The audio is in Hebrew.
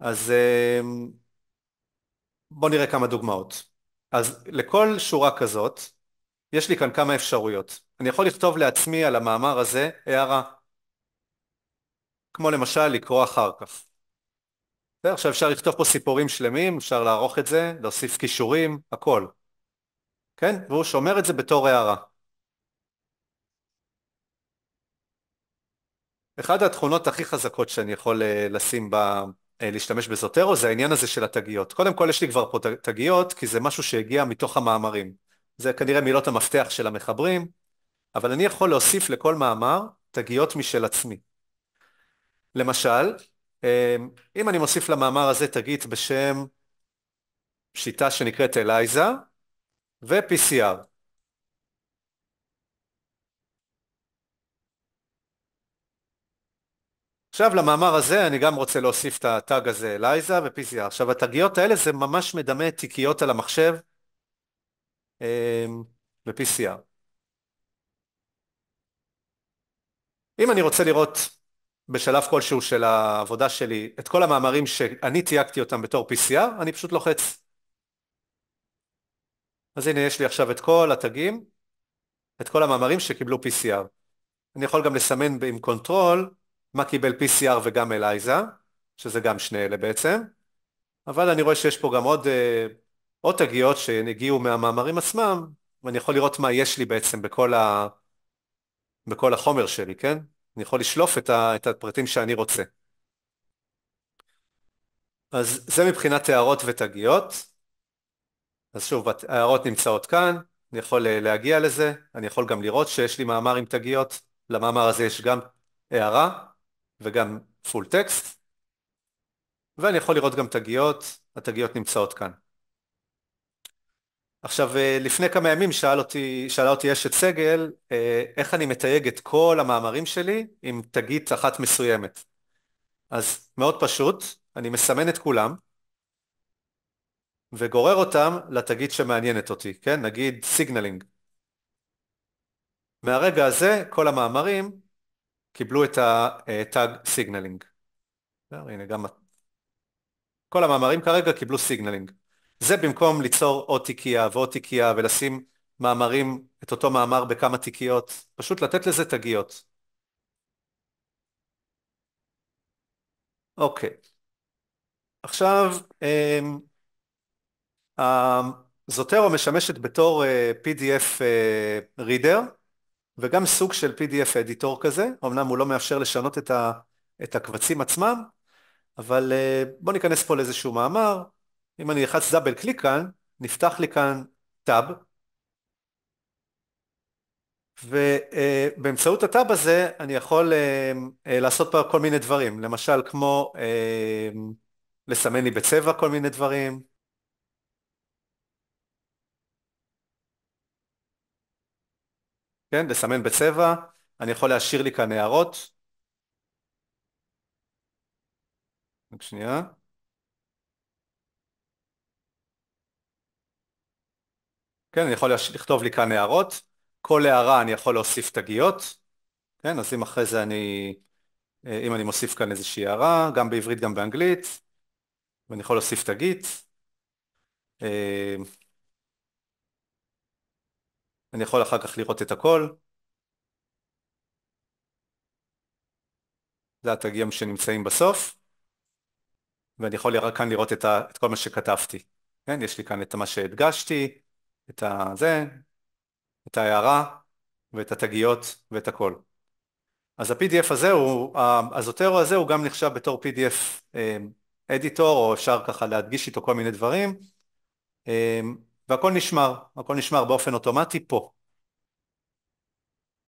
אז אמ, בואו נראה כמה דוגמאות. אז לכל שורה כזאת, יש לי כאן כמה אפשרויות. אני יכול לכתוב לעצמי על המאמר הזה הערה. כמו למשל לקרוא אחר כך. עכשיו אפשר לכתוב פה סיפורים שלמים, אפשר לערוך את זה, להוסיף כישורים, הכל. כן? והוא שומר את זה בתור הערה. אחת התכונות הכי חזקות שאני יכול אה, לשים אה, להשתמש בזוטרו זה העניין הזה של התגיות. קודם כל יש לי כבר פה תגיות כי זה משהו שהגיע מתוך המאמרים. זה כנראה מילות המפתח של המחברים, אבל אני יכול להוסיף לכל מאמר תגיות משל עצמי. למשל, אה, אם אני מוסיף למאמר הזה תגית בשם שיטה שנקראת אלייזה ו-PCR. עכשיו למאמר הזה אני גם רוצה להוסיף את הטאג הזה אלייזה ו-PCR. עכשיו התגיות האלה זה ממש מדמה תיקיות על המחשב אמ, ו-PCR. אם אני רוצה לראות בשלב כלשהו של העבודה שלי את כל המאמרים שאני תייגתי אותם בתור PCR, אני פשוט לוחץ. אז הנה יש לי עכשיו את כל התגים, את כל המאמרים שקיבלו PCR. אני יכול גם לסמן עם קונטרול מה קיבל PCR וגם אלייזה, שזה גם שני אלה בעצם, אבל אני רואה שיש פה גם עוד, אה, עוד תגיות שהגיעו מהמאמרים עצמם, ואני יכול לראות מה יש לי בעצם בכל, ה, בכל החומר שלי, כן? אני יכול לשלוף את, ה, את הפרטים שאני רוצה. אז זה מבחינת הערות ותגיות. אז שוב, ההערות נמצאות כאן, אני יכול אה, להגיע לזה, אני יכול גם לראות שיש לי מאמר עם תגיות, למאמר הזה יש גם הערה, וגם פול טקסט, ואני יכול לראות גם תגיות, התגיות נמצאות כאן. עכשיו, אה, לפני כמה ימים שאל אותי, שאלה אותי אשת סגל, אה, איך אני מתייג את כל המאמרים שלי עם תגית אחת מסוימת. אז מאוד פשוט, אני מסמן את כולם, וגורר אותם לתגית שמעניינת אותי, כן? נגיד סיגנלינג. מהרגע הזה, כל המאמרים קיבלו את ה-Tag אה, Signaling. הנה גם כל המאמרים כרגע קיבלו סיגנלינג. זה במקום ליצור עוד תיקייה ועוד תיקייה ולשים מאמרים, את אותו מאמר בכמה תיקיות, פשוט לתת לזה תגיות. אוקיי. עכשיו, אמ, זוטרו משמשת בתור אה, PDF אה, Reader וגם סוג של PDF אדיטור כזה, אמנם הוא לא מאפשר לשנות את, ה, את הקבצים עצמם, אבל אה, בואו ניכנס פה לאיזשהו מאמר, אם אני אלחץ דאבל קליק כאן, נפתח לי כאן טאב, ובאמצעות אה, הטאב הזה אני יכול אה, לעשות פה כל מיני דברים, למשל כמו לסמן לי בצבע כל מיני דברים, כן, לסמן בצבע, אני יכול להשאיר לי כאן הערות. רק שנייה. כן, אני יכול לכתוב לי כאן הערות, כל הערה אני יכול להוסיף תגיות, כן, אז אם אחרי זה אני, אה, אם אני מוסיף כאן איזושהי הערה, גם בעברית גם באנגלית, ואני יכול להוסיף תגית. אה, אני יכול אחר כך לראות את הכל. זה התגים שנמצאים בסוף, ואני יכול כאן לראות את, ה, את כל מה שכתבתי. כן, יש לי כאן את מה שהדגשתי, את זה, את ההערה, ואת התגיות, ואת הכל. אז ה-PDF הזה הוא, הזוטרו הזה הוא גם נחשב בתור PDF אה, אדיטור, או אפשר ככה להדגיש איתו כל מיני דברים. אה, והכל נשמר, הכל נשמר באופן אוטומטי פה.